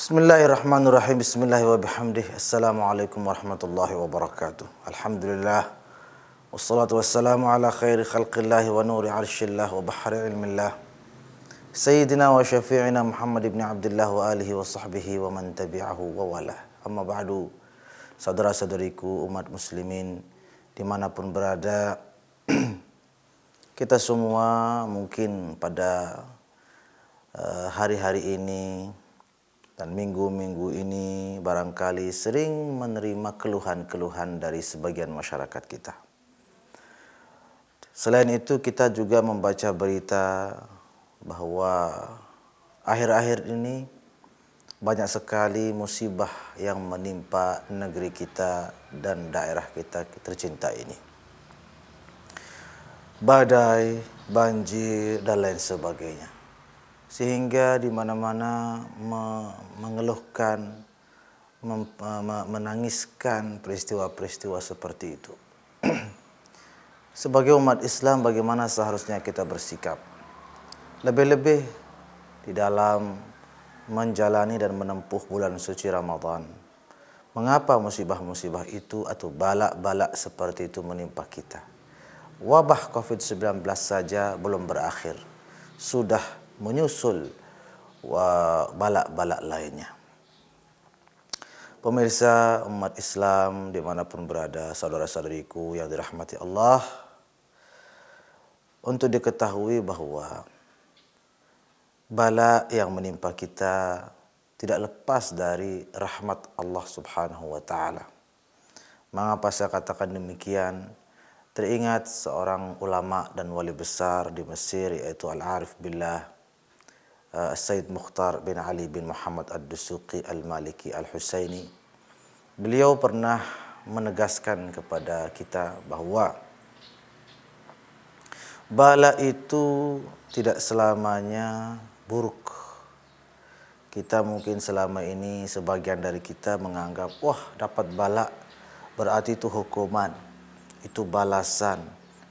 بسم الله الرحمن الرحيم بسم الله وبحمده السلام عليكم ورحمة الله وبركاته الحمد لله والصلاة والسلام على خير خلق الله ونور عرش الله وبحر علم الله سيدنا وشفيعنا محمد بن عبد الله وآله وصحبه ومن تبعه ووالاه أما بعد صدر صدريكو أمات مسلمين dimanapun berada kita semua mungkin pada eh, hari-hari uh, hari -hari ini Dan minggu-minggu ini barangkali sering menerima keluhan-keluhan dari sebagian masyarakat kita. Selain itu kita juga membaca berita bahwa akhir-akhir ini banyak sekali musibah yang menimpa negeri kita dan daerah kita tercinta ini. Badai, banjir, dan lain sebagainya sehingga di mana-mana me mengeluhkan, e, menangiskan peristiwa-peristiwa seperti itu. Sebagai umat Islam, bagaimana seharusnya kita bersikap? Lebih-lebih di dalam menjalani dan menempuh bulan suci Ramadan. Mengapa musibah-musibah itu atau balak-balak seperti itu menimpa kita? Wabah COVID-19 saja belum berakhir. Sudah menyusul balak-balak lainnya. Pemirsa umat Islam dimanapun berada, saudara-saudariku yang dirahmati Allah, untuk diketahui bahwa bala yang menimpa kita tidak lepas dari rahmat Allah Subhanahu wa taala. Mengapa saya katakan demikian? Teringat seorang ulama dan wali besar di Mesir yaitu Al-Arif Billah Uh, Sayyid Mukhtar bin Ali bin Muhammad Ad-Dusuqi Al-Maliki Al-Husaini Beliau pernah menegaskan kepada kita bahawa Bala itu tidak selamanya buruk Kita mungkin selama ini sebagian dari kita menganggap Wah dapat bala berarti itu hukuman Itu balasan,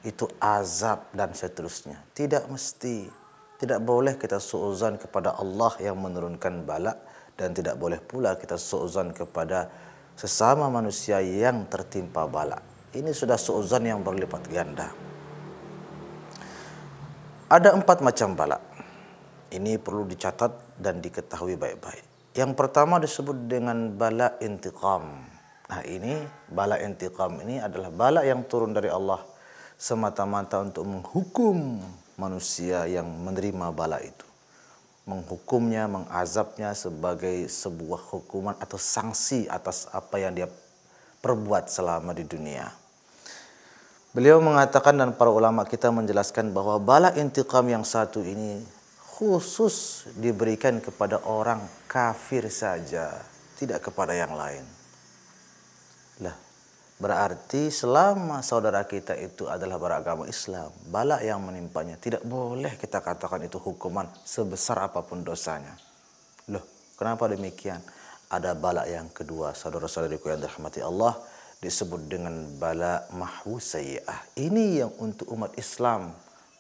itu azab dan seterusnya Tidak mesti Tidak mesti Tidak boleh kita suuzon kepada Allah yang menurunkan balak dan tidak boleh pula kita suuzon kepada sesama manusia yang tertimpa balak. Ini sudah suuzon yang berlipat ganda. Ada empat macam balak. Ini perlu dicatat dan diketahui baik-baik. Yang pertama disebut dengan bala intiqam. Nah ini bala intiqam ini adalah bala yang turun dari Allah semata-mata untuk menghukum manusia yang menerima bala itu. Menghukumnya, mengazabnya sebagai sebuah hukuman atau sanksi atas apa yang dia perbuat selama di dunia. Beliau mengatakan dan para ulama kita menjelaskan bahwa bala intikam yang satu ini khusus diberikan kepada orang kafir saja, tidak kepada yang lain. Lah, Berarti selama saudara kita itu adalah beragama Islam, bala yang menimpanya tidak boleh kita katakan itu hukuman sebesar apapun dosanya. Loh, kenapa demikian? Ada bala yang kedua, saudara-saudariku yang dirahmati Allah, disebut dengan bala mahwu sayyah. Ini yang untuk umat Islam,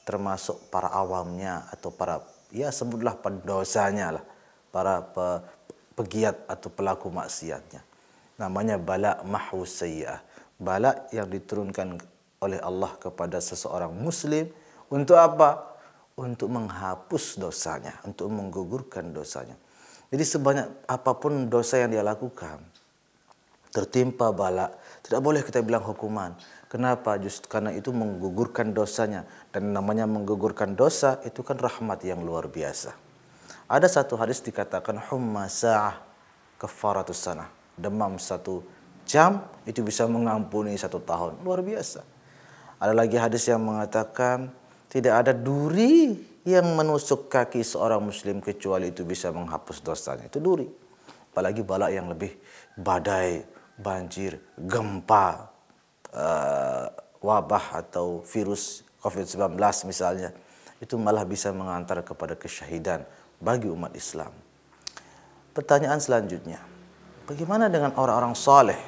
termasuk para awamnya atau para, ya sebutlah pendosanya lah, para pe, pegiat atau pelaku maksiatnya namanya bala mahwus sayyi'ah. Bala yang diturunkan oleh Allah kepada seseorang muslim untuk apa? Untuk menghapus dosanya, untuk menggugurkan dosanya. Jadi sebanyak apapun dosa yang dia lakukan, tertimpa bala, tidak boleh kita bilang hukuman. Kenapa? Justru karena itu menggugurkan dosanya. Dan namanya menggugurkan dosa itu kan rahmat yang luar biasa. Ada satu hadis dikatakan humma sa'ah kafaratus sanah demam satu jam itu bisa mengampuni satu tahun. Luar biasa. Ada lagi hadis yang mengatakan tidak ada duri yang menusuk kaki seorang muslim kecuali itu bisa menghapus dosanya. Itu duri. Apalagi balak yang lebih badai, banjir, gempa, uh, wabah atau virus COVID-19 misalnya. Itu malah bisa mengantar kepada kesyahidan bagi umat Islam. Pertanyaan selanjutnya. Bagaimana dengan orang-orang soleh?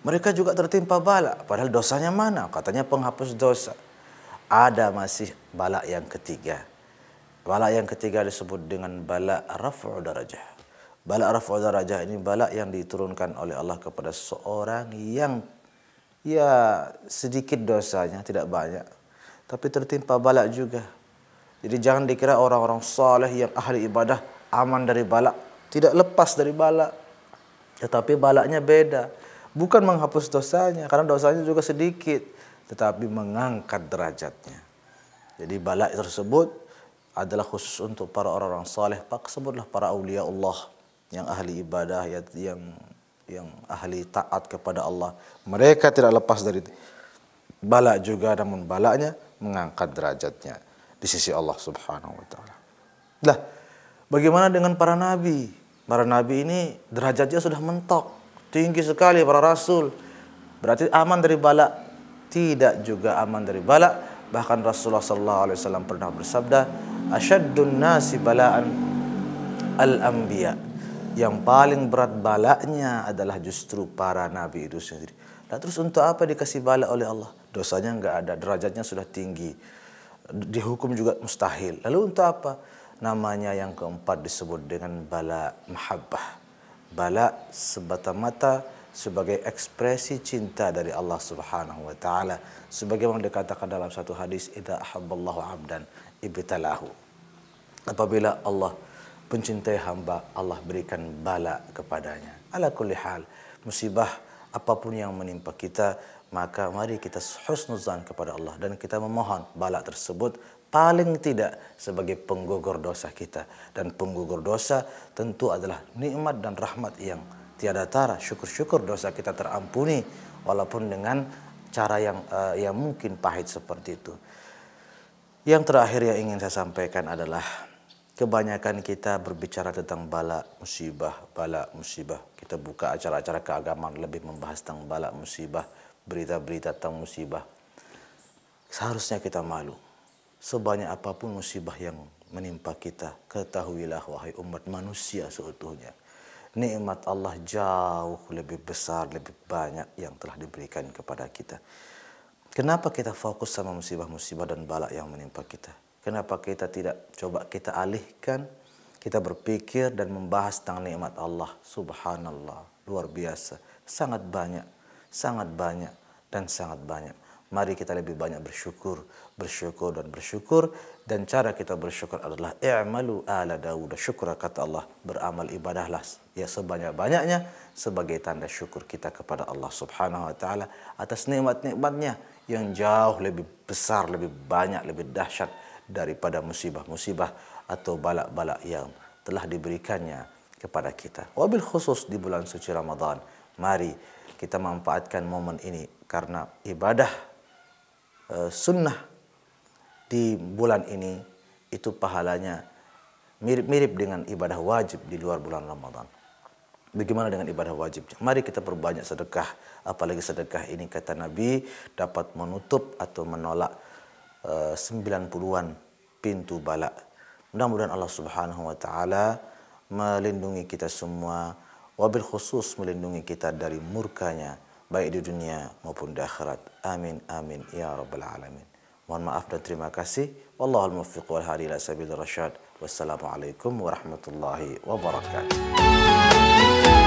Mereka juga tertimpa bala, padahal dosanya mana? Katanya penghapus dosa. Ada masih bala yang ketiga. Bala yang ketiga disebut dengan bala raf'u darajah. Bala raf'u darajah ini bala yang diturunkan oleh Allah kepada seorang yang ya sedikit dosanya, tidak banyak. Tapi tertimpa bala juga. Jadi jangan dikira orang-orang soleh yang ahli ibadah aman dari balak tidak lepas dari bala. Tetapi balaknya beda. Bukan menghapus dosanya, karena dosanya juga sedikit. Tetapi mengangkat derajatnya. Jadi balak tersebut adalah khusus untuk para orang-orang saleh. Pak sebutlah para aulia Allah yang ahli ibadah, ya, yang yang ahli taat kepada Allah. Mereka tidak lepas dari balak juga, namun balaknya mengangkat derajatnya di sisi Allah Subhanahu wa taala. Lah, Bagaimana dengan para nabi? Para nabi ini derajatnya sudah mentok, tinggi sekali para rasul. Berarti aman dari bala? Tidak juga aman dari bala. Bahkan Rasulullah sallallahu alaihi wasallam pernah bersabda, "Asyaddun nasi bala'an al-anbiya." Yang paling berat balanya adalah justru para nabi itu sendiri. Nah, terus untuk apa dikasih bala oleh Allah? Dosanya nggak ada, derajatnya sudah tinggi. Dihukum juga mustahil. Lalu untuk apa? Namanya yang keempat disebut dengan bala mahabbah. Bala sebatamata mata sebagai ekspresi cinta dari Allah Subhanahu wa taala. Sebagaimana dikatakan dalam satu hadis, "Idza ahabballahu 'abdan ibtalahu." Apabila Allah mencintai hamba, Allah berikan bala kepadanya. Ala kulli hal, musibah apapun yang menimpa kita, maka mari kita husnuzan kepada Allah dan kita memohon bala tersebut paling tidak sebagai penggugur dosa kita dan penggugur dosa tentu adalah nikmat dan rahmat yang tiada tara syukur-syukur dosa kita terampuni walaupun dengan cara yang uh, yang mungkin pahit seperti itu yang terakhir yang ingin saya sampaikan adalah kebanyakan kita berbicara tentang bala musibah bala musibah kita buka acara-acara keagamaan lebih membahas tentang bala musibah berita-berita tentang musibah seharusnya kita malu sebanyak apapun musibah yang menimpa kita, ketahuilah wahai umat manusia seutuhnya. Nikmat Allah jauh lebih besar, lebih banyak yang telah diberikan kepada kita. Kenapa kita fokus sama musibah-musibah dan balak yang menimpa kita? Kenapa kita tidak coba kita alihkan, kita berpikir dan membahas tentang nikmat Allah. Subhanallah, luar biasa. Sangat banyak, sangat banyak, dan sangat banyak. mari kita lebih banyak bersyukur bersyukur dan bersyukur dan cara kita bersyukur adalah i'malu ala daud syukur kata Allah beramal ibadahlah ya sebanyak-banyaknya sebagai tanda syukur kita kepada Allah Subhanahu wa taala atas nikmat-nikmatnya yang jauh lebih besar lebih banyak lebih dahsyat daripada musibah-musibah atau balak-balak yang telah diberikannya kepada kita. Wabil khusus di bulan suci Ramadan, mari kita manfaatkan momen ini karena ibadah Eh, sunnah di bulan ini itu pahalanya mirip-mirip dengan ibadah wajib di luar bulan Ramadan. Bagaimana dengan ibadah wajibnya? Mari kita perbanyak sedekah, apalagi sedekah ini kata Nabi dapat menutup atau menolak eh, sembilan puluhan pintu bala. Mudah-mudahan Allah Subhanahu wa taala melindungi kita semua, wabil khusus melindungi kita dari murkanya baik di dunia maupun di akhirat. Amin amin ya rabbal alamin. Mohon maaf dan terima kasih. Wallahul muwaffiq wal hadi ila sabilir rasyad. Wassalamualaikum warahmatullahi wabarakatuh.